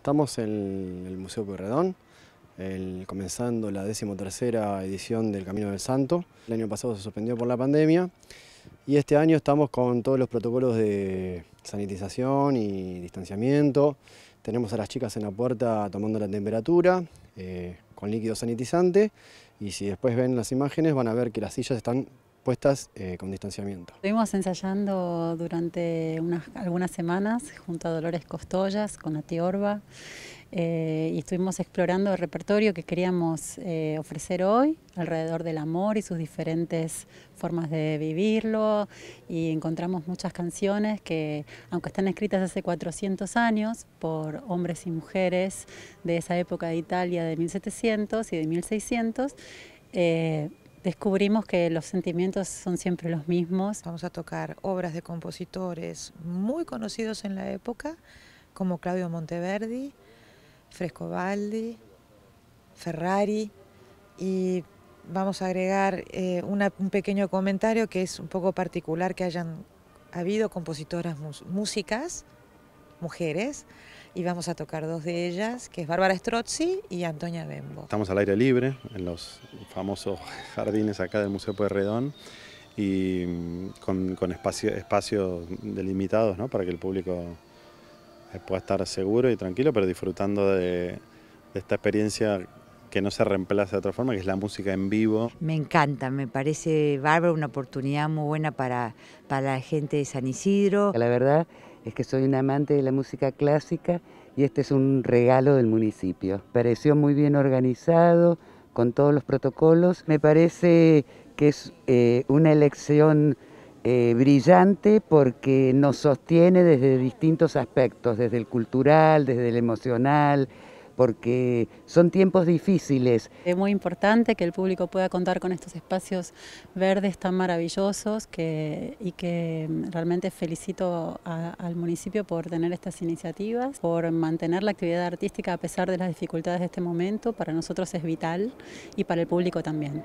Estamos en el Museo Pueyrredón, comenzando la decimotercera edición del Camino del Santo. El año pasado se suspendió por la pandemia y este año estamos con todos los protocolos de sanitización y distanciamiento. Tenemos a las chicas en la puerta tomando la temperatura eh, con líquido sanitizante y si después ven las imágenes van a ver que las sillas están puestas eh, con distanciamiento. Estuvimos ensayando durante unas, algunas semanas junto a Dolores Costollas, con Atiorba, eh, y estuvimos explorando el repertorio que queríamos eh, ofrecer hoy alrededor del amor y sus diferentes formas de vivirlo, y encontramos muchas canciones que, aunque están escritas hace 400 años por hombres y mujeres de esa época de Italia de 1700 y de 1600, descubrimos que los sentimientos son siempre los mismos. Vamos a tocar obras de compositores muy conocidos en la época, como Claudio Monteverdi, Frescobaldi, Ferrari, y vamos a agregar eh, un pequeño comentario que es un poco particular que hayan habido compositoras músicas mujeres y vamos a tocar dos de ellas, que es Bárbara Strozzi y Antonia Bembo. Estamos al aire libre, en los famosos jardines acá del Museo Pueyrredón y mm, con, espacios delimitados para que el público eh, pueda estar seguro y tranquilo, pero disfrutando de esta experiencia que no se reemplaza de otra forma, que es la música en vivo. Me encanta, me parece bárbaro, una oportunidad muy buena para, para la gente de San Isidro. La verdad es que soy un amante de la música clásica y este es un regalo del municipio. Pareció muy bien organizado, con todos los protocolos. Me parece que es eh, una elección eh, brillante porque nos sostiene desde distintos aspectos, desde el cultural, desde el emocional, porque son tiempos difíciles. Es muy importante que el público pueda contar con estos espacios verdes tan maravillosos y que mm, realmente felicito al municipio por tener estas iniciativas, por mantener la actividad artística a pesar de las dificultades de este momento. Para nosotros es vital y para el público también.